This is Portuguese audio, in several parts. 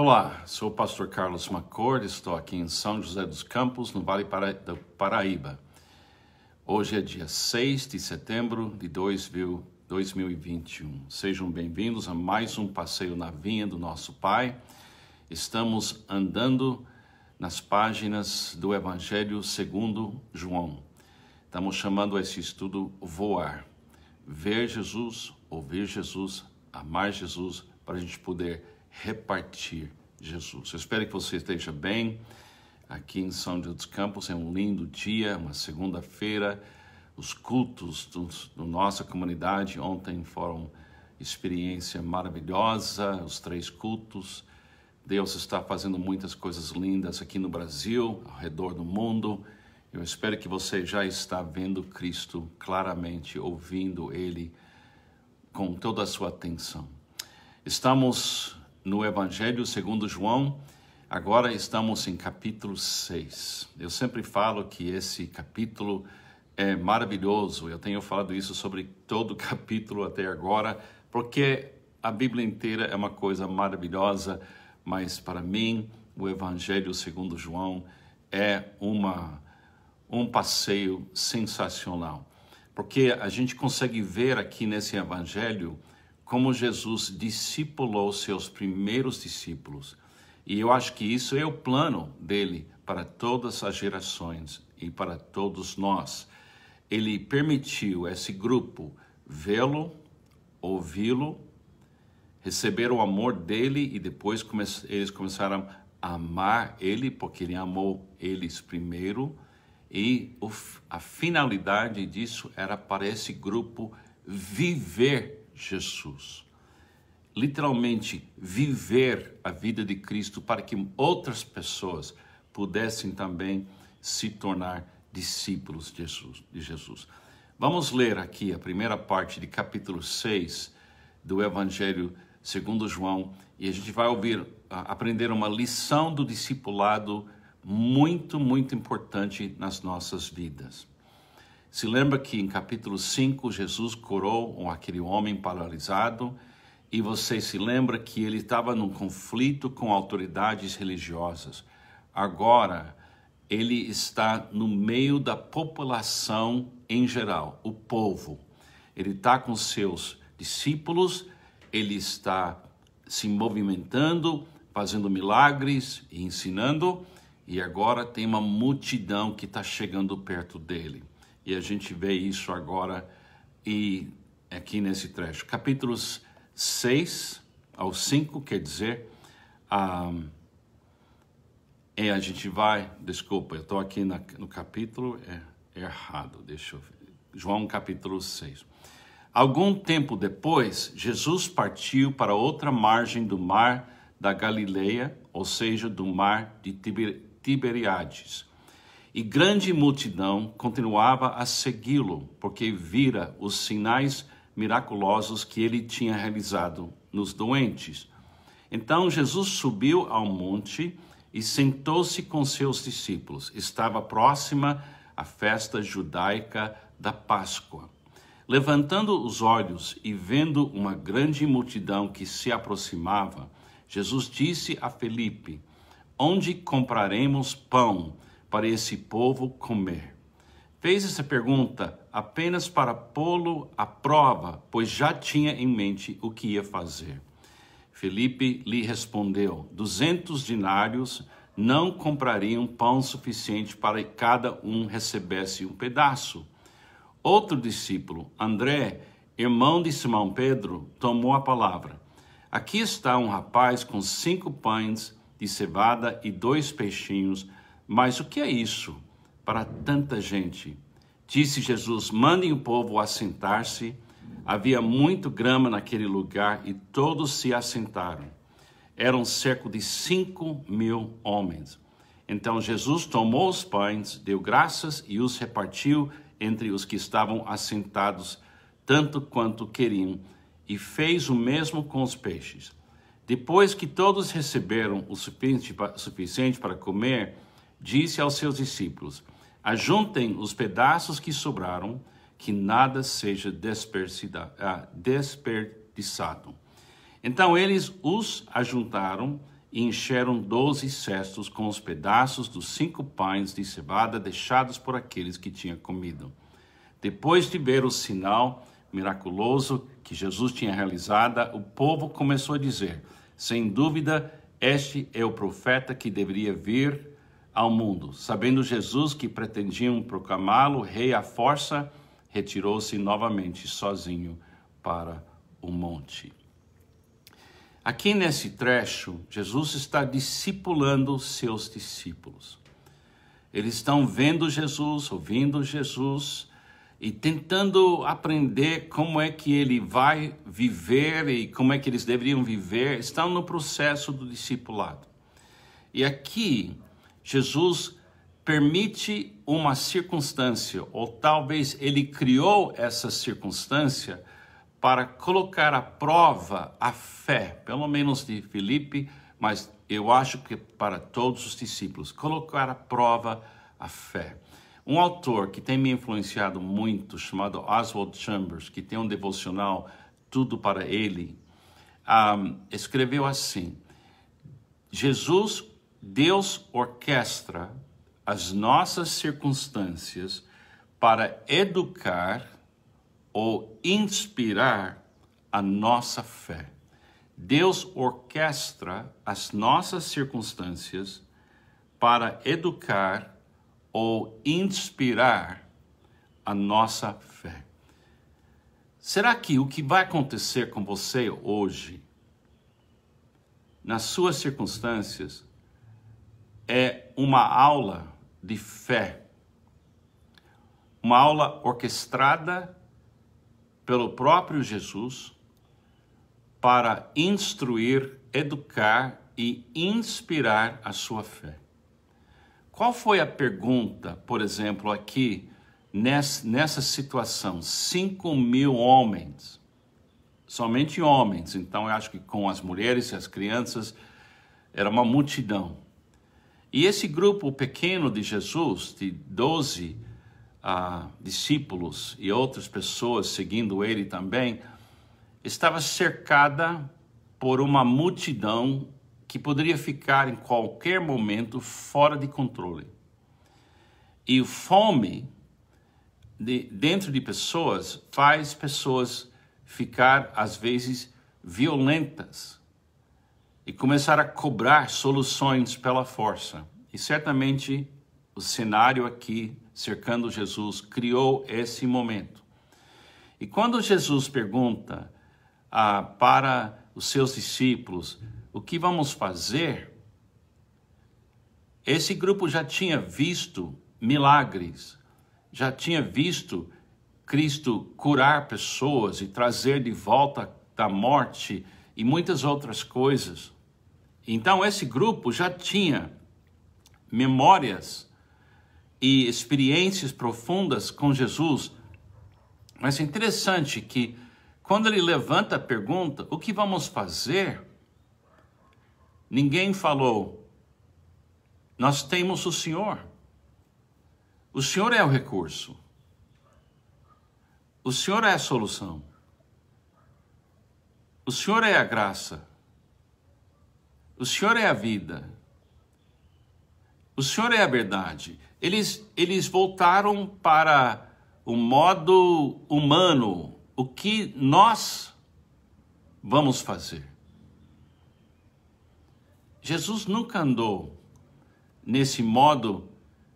Olá, sou o pastor Carlos Macor, estou aqui em São José dos Campos, no Vale do Paraíba. Hoje é dia 6 de setembro de 2021. Sejam bem-vindos a mais um passeio na vinha do nosso Pai. Estamos andando nas páginas do Evangelho segundo João. Estamos chamando esse estudo Voar. Ver Jesus, ouvir Jesus, amar Jesus, para a gente poder repartir Jesus. Eu espero que você esteja bem aqui em São José dos Campos. É um lindo dia, uma segunda-feira. Os cultos do, do, nossa comunidade ontem foram experiência maravilhosa, os três cultos. Deus está fazendo muitas coisas lindas aqui no Brasil, ao redor do mundo. Eu espero que você já está vendo Cristo claramente, ouvindo Ele com toda a sua atenção. Estamos no Evangelho segundo João. Agora estamos em capítulo 6. Eu sempre falo que esse capítulo é maravilhoso. Eu tenho falado isso sobre todo o capítulo até agora, porque a Bíblia inteira é uma coisa maravilhosa, mas para mim o Evangelho segundo João é uma um passeio sensacional. Porque a gente consegue ver aqui nesse evangelho como Jesus discipulou seus primeiros discípulos. E eu acho que isso é o plano dele para todas as gerações e para todos nós. Ele permitiu esse grupo vê-lo, ouvi-lo, receber o amor dele e depois come eles começaram a amar ele, porque ele amou eles primeiro. E a finalidade disso era para esse grupo viver Jesus. Literalmente, viver a vida de Cristo para que outras pessoas pudessem também se tornar discípulos de Jesus. De Jesus. Vamos ler aqui a primeira parte de capítulo 6 do Evangelho segundo João e a gente vai ouvir, aprender uma lição do discipulado muito, muito importante nas nossas vidas. Se lembra que em capítulo 5 Jesus curou aquele homem paralisado e você se lembra que ele estava num conflito com autoridades religiosas. Agora ele está no meio da população em geral, o povo. Ele está com seus discípulos, ele está se movimentando, fazendo milagres e ensinando, e agora tem uma multidão que está chegando perto dele. E a gente vê isso agora e aqui nesse trecho. Capítulos 6 ao 5, quer dizer, um, ah, é, a gente vai, desculpa, eu estou aqui na, no capítulo é, é, errado, deixa eu ver. João capítulo 6. Algum tempo depois, Jesus partiu para outra margem do mar da Galileia, ou seja, do mar de Tiberiades. E grande multidão continuava a segui-lo, porque vira os sinais miraculosos que ele tinha realizado nos doentes. Então Jesus subiu ao monte e sentou-se com seus discípulos. Estava próxima a festa judaica da Páscoa. Levantando os olhos e vendo uma grande multidão que se aproximava, Jesus disse a Felipe: Onde compraremos pão para esse povo comer. Fez essa pergunta apenas para pô-lo à prova, pois já tinha em mente o que ia fazer. Felipe lhe respondeu: duzentos dinários não comprariam pão suficiente para que cada um recebesse um pedaço. Outro discípulo, André, irmão de Simão Pedro, tomou a palavra. Aqui está um rapaz com cinco pães de cevada e dois peixinhos mas o que é isso para tanta gente? Disse Jesus: Mandem o povo assentar-se. Havia muito grama naquele lugar e todos se assentaram. Eram cerca de cinco mil homens. Então Jesus tomou os pães, deu graças e os repartiu entre os que estavam assentados, tanto quanto queriam, e fez o mesmo com os peixes. Depois que todos receberam o suficiente para comer, disse aos seus discípulos: Ajuntem os pedaços que sobraram, que nada seja ah, desperdiçado. Então eles os ajuntaram e encheram doze cestos com os pedaços dos cinco pães de cevada deixados por aqueles que tinham comido. Depois de ver o sinal miraculoso que Jesus tinha realizado, o povo começou a dizer: Sem dúvida, este é o profeta que deveria vir ao mundo. Sabendo Jesus que pretendiam proclamá-lo rei à força, retirou-se novamente sozinho para o monte. Aqui nesse trecho, Jesus está discipulando seus discípulos. Eles estão vendo Jesus, ouvindo Jesus e tentando aprender como é que ele vai viver e como é que eles deveriam viver. Estão no processo do discipulado. E aqui Jesus permite uma circunstância, ou talvez ele criou essa circunstância para colocar à prova a fé, pelo menos de Filipe, mas eu acho que para todos os discípulos, colocar à prova a fé. Um autor que tem me influenciado muito, chamado Oswald Chambers, que tem um devocional Tudo para Ele, um, ah, escreveu assim: Jesus Deus orquestra as nossas circunstâncias para educar ou inspirar a nossa fé. Deus orquestra as nossas circunstâncias para educar ou inspirar a nossa fé. Será que o que vai acontecer com você hoje, nas suas circunstâncias, uma aula de fé, uma aula orquestrada pelo próprio Jesus para instruir, educar e inspirar a sua fé. Qual foi a pergunta, por exemplo, aqui nessa situação? 5 mil homens, somente homens, então eu acho que com as mulheres e as crianças era uma multidão. E esse grupo pequeno de Jesus, de 12 ah, discípulos e outras pessoas seguindo ele também, estava cercada por uma multidão que poderia ficar em qualquer momento fora de controle. E fome de, dentro de pessoas faz pessoas ficar, às vezes, violentas e começar a cobrar soluções pela força. E certamente o cenário aqui cercando Jesus criou esse momento. E quando Jesus pergunta ah, para os seus discípulos o que vamos fazer, esse grupo já tinha visto milagres, já tinha visto Cristo curar pessoas e trazer de volta da morte e muitas outras coisas. Então, esse grupo já tinha memórias e experiências profundas com Jesus. Mas é interessante que, quando ele levanta a pergunta, o que vamos fazer? Ninguém falou, nós temos o Senhor. O Senhor é o recurso. O Senhor é a solução. O Senhor é a graça. O Senhor é a vida. O Senhor é a verdade. Eles, eles voltaram para o modo humano, o que nós vamos fazer. Jesus nunca andou nesse modo,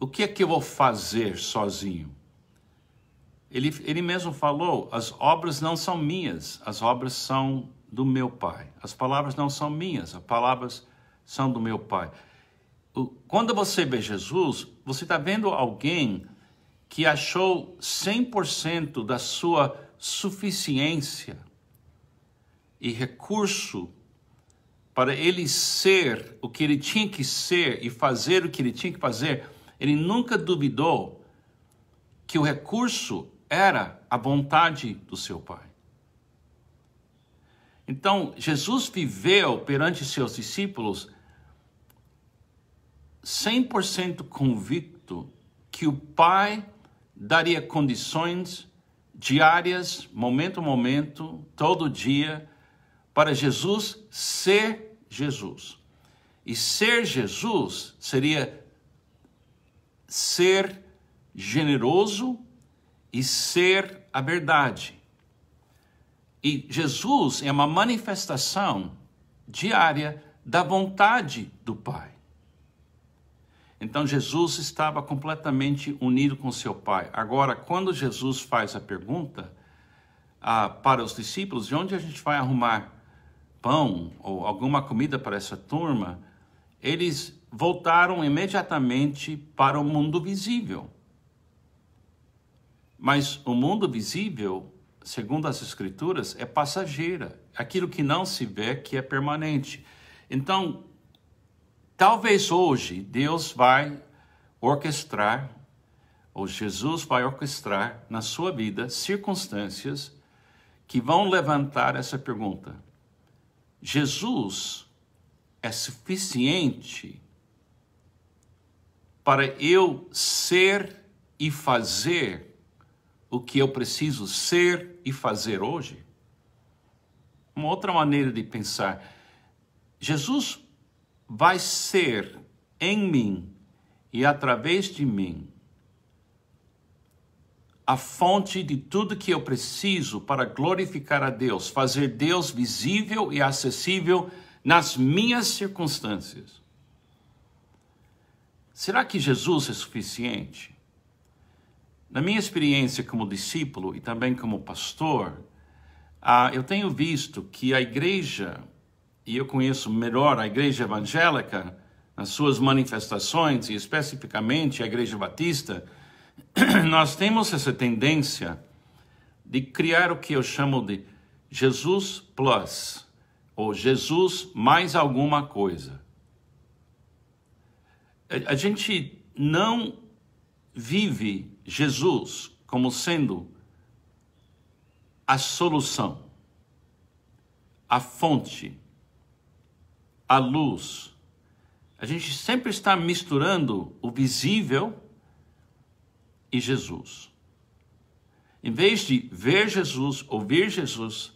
o que é que eu vou fazer sozinho? Ele, ele mesmo falou: as obras não são minhas, as obras são do meu Pai. As palavras não são minhas, as palavras são do meu Pai. Quando você vê Jesus, você está vendo alguém que achou 100% da sua suficiência e recurso para ele ser o que ele tinha que ser e fazer o que ele tinha que fazer, ele nunca duvidou que o recurso era a vontade do seu pai. Então, Jesus viveu perante seus discípulos 100% convicto que o Pai daria condições diárias, momento a momento, todo dia, para Jesus ser Jesus. E ser Jesus seria ser generoso e ser a verdade. E Jesus é uma manifestação diária da vontade do Pai. Então Jesus estava completamente unido com seu Pai. Agora, quando Jesus faz a pergunta ah, para os discípulos de onde a gente vai arrumar pão ou alguma comida para essa turma, eles voltaram imediatamente para o mundo visível. Mas o mundo visível segundo as Escrituras, é passageira. Aquilo que não se vê, que é permanente. Então, talvez hoje Deus vai orquestrar, ou Jesus vai orquestrar na sua vida circunstâncias que vão levantar essa pergunta. Jesus é suficiente para eu ser e fazer o que eu preciso ser e fazer hoje? Uma outra maneira de pensar. Jesus vai ser em mim e através de mim a fonte de tudo que eu preciso para glorificar a Deus, fazer Deus visível e acessível nas minhas circunstâncias. Será que Jesus é suficiente? Na minha experiência como discípulo e também como pastor, ah, eu tenho visto que a igreja, e eu conheço melhor a igreja evangélica, nas suas manifestações, e especificamente a igreja batista, nós temos essa tendência de criar o que eu chamo de Jesus Plus, ou Jesus mais alguma coisa. A gente não vive Jesus como sendo a solução, a fonte, a luz. A gente sempre está misturando o visível e Jesus. Em vez de ver Jesus, ouvir Jesus,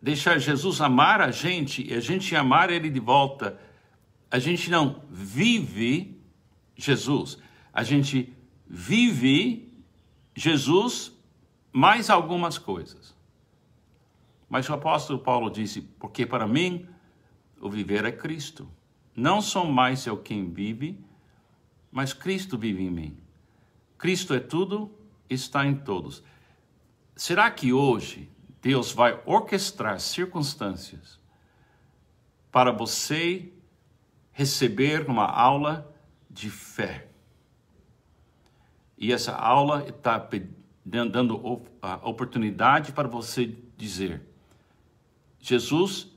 deixar Jesus amar a gente e a gente amar ele de volta, a gente não vive Jesus, a gente vive Jesus mais algumas coisas. Mas o apóstolo Paulo disse: Porque para mim o viver é Cristo. Não sou mais eu quem vive, mas Cristo vive em mim. Cristo é tudo, está em todos. Será que hoje Deus vai orquestrar circunstâncias para você receber uma aula de fé? E essa aula está né, dando a oportunidade para você dizer: Jesus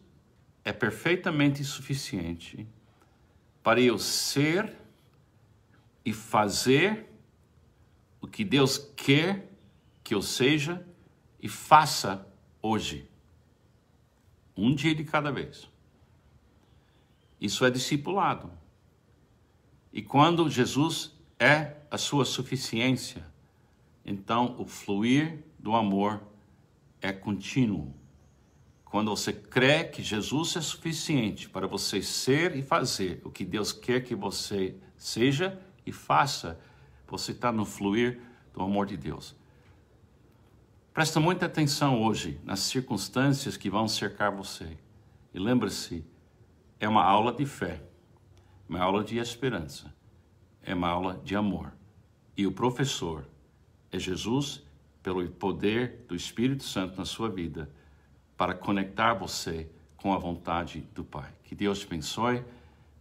é perfeitamente suficiente para eu ser e fazer o que Deus quer que eu seja e faça hoje. Um dia de cada vez. Isso é discipulado. E quando Jesus é a sua suficiência, então o fluir do amor é contínuo. Quando você crê que Jesus é suficiente para você ser e fazer o que Deus quer que você seja e faça, você está no fluir do amor de Deus. Presta muita atenção hoje nas circunstâncias que vão cercar você. E lembre-se, é uma aula de fé, uma aula de esperança é uma aula de amor. E o professor é Jesus, pelo poder do Espírito Santo na sua vida, para conectar você com a vontade do Pai. Que Deus te abençoe,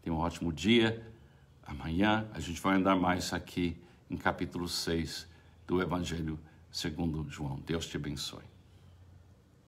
tenha um ótimo dia. Amanhã a gente vai andar mais aqui em capítulo 6 do Evangelho segundo João. Deus te abençoe.